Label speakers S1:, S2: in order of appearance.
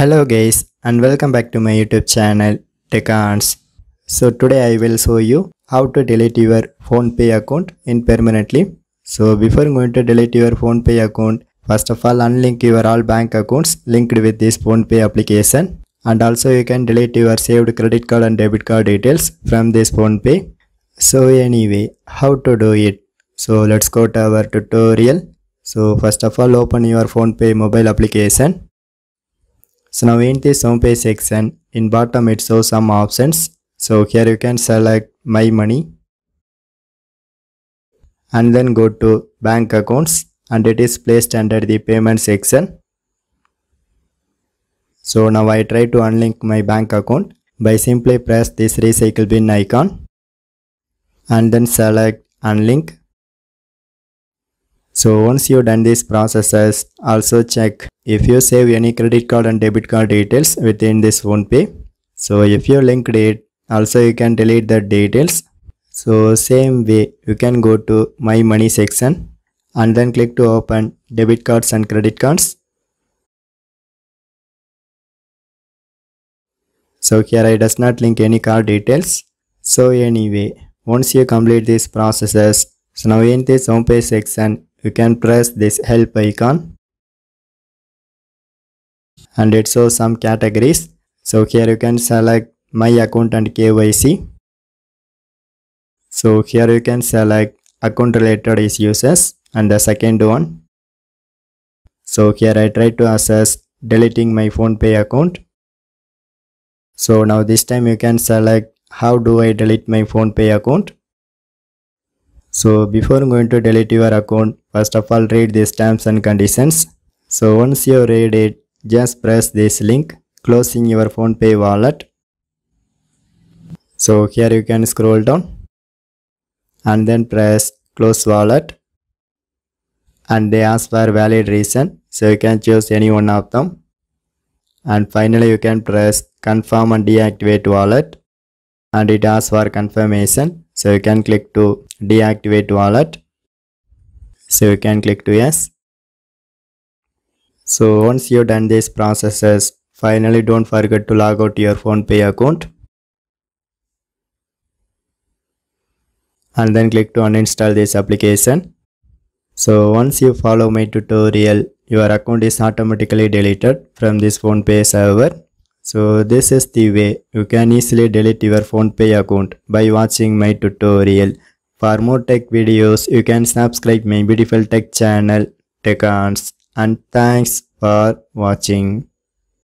S1: hello guys and welcome back to my youtube channel TechArts. so today i will show you how to delete your phone pay account impermanently so before going to delete your phone pay account first of all unlink your all bank accounts linked with this phone pay application and also you can delete your saved credit card and debit card details from this phone pay so anyway how to do it so let's go to our tutorial so first of all open your phone pay mobile application so now in this home page section, in bottom it shows some options. So here you can select my money and then go to bank accounts and it is placed under the payment section. So now I try to unlink my bank account by simply press this recycle bin icon and then select unlink so once you've done these processes, also check if you save any credit card and debit card details within this Pay. So if you linked it, also you can delete the details. So same way, you can go to my money section and then click to open debit cards and credit cards. So here I does not link any card details. So anyway, once you complete these processes, so now in this homepage section, you can press this help icon and it shows some categories so here you can select my account and KYC so here you can select account related issues and the second one so here I try to assess deleting my phone pay account so now this time you can select how do I delete my phone pay account so before going to delete your account, first of all read these terms and conditions. So once you read it, just press this link, closing your phone pay wallet. So here you can scroll down and then press close wallet and they ask for valid reason. So you can choose any one of them. And finally you can press confirm and deactivate wallet and it asks for confirmation so you can click to deactivate wallet. So you can click to yes. So once you've done these processes, finally don't forget to log out your phone pay account. And then click to uninstall this application. So once you follow my tutorial, your account is automatically deleted from this phone pay server. So this is the way you can easily delete your phone pay account by watching my tutorial. For more tech videos, you can subscribe my beautiful tech channel, TechAns. And thanks for watching.